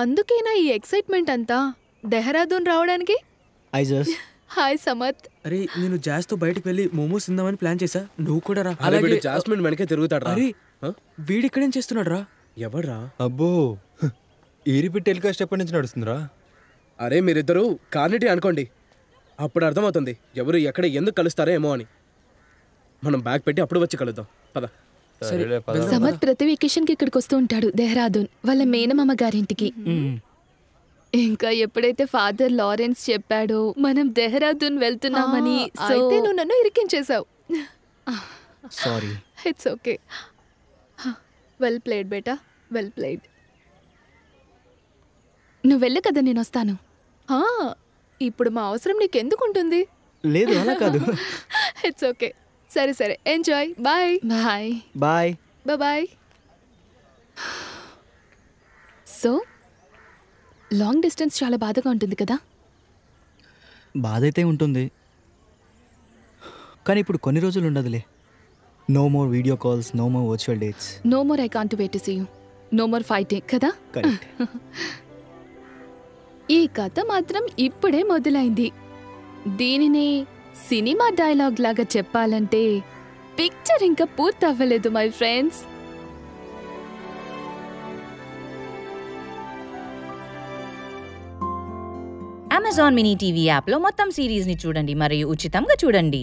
అందుకేనా ఈ ఎక్సైట్మెంట్ అంతా దెహరాదూన్ రావడానికి హాయ్ సమత్ అరే నేను జాస్ తో బయటకు వెళ్ళి మోమోస్ తిందామని ప్లాన్ చేశా నువ్వు కూడా రా అలాగే జాస్మిన్ వెనకే తిరుగుతాడు అరే వీడిక్కడేం చేస్తున్నాడు రా ఎవడ్రా అబ్బో ఏరిపి టెలికాస్ట్ ఎప్పటి నుంచి నడుస్తుందిరా అరే మీరిద్దరూ కార్నిటీ అనుకోండి అప్పుడు అర్థమవుతుంది ఎవరు ఎక్కడ ఎందుకు కలుస్తారో ఏమో అని మనం బ్యాగ్ పెట్టి అప్పుడు వచ్చి కలుద్దాం పదా సమత్ ప్రతి వెకేషన్ కి ఇక్కడికి వస్తూ ఉంటాడు దెహ్రాదూన్ వాళ్ళ మేనమామ గారింటికి ఇంకా ఎప్పుడైతే ఫాదర్ లారెన్స్ చెప్పాడో మనం దెహ్రాదూన్ వెళ్తున్నామని అయితే నువ్వు నన్ను ఇరికించేశావు sorry it's okay well played బేటా వెల్ ప్లేడ్ నువ్వు వెళ్ళు కదా నేను వస్తాను ఇప్పుడు మా అవసరం నీకెందుకు ఉంటుంది లేదు అలా కాదు ఇట్స్ ఓకే సరే సరే enjoy bye bye bye bye so long distance చాలా బాధగా ఉంటుంది కదా బాధ అయితే ఉంటుంది కానీ ఇప్పుడు కొన్ని రోజులు ఉండదులే no more video calls no more virtual dates no more I can't wait see you no more fighting కదా ఈ కథ మాత్రం ఇప్పుడే మొదలైంది దీనిని సినిమా డైలాగ్ లాగా చెప్పాలంటే పిక్చర్ ఇంకా పూర్తవ్వలేదు my friends Amazon mini TV యాప్లో మొత్తం సిరీస్ని చూడండి మరియు ఉచితంగా చూడండి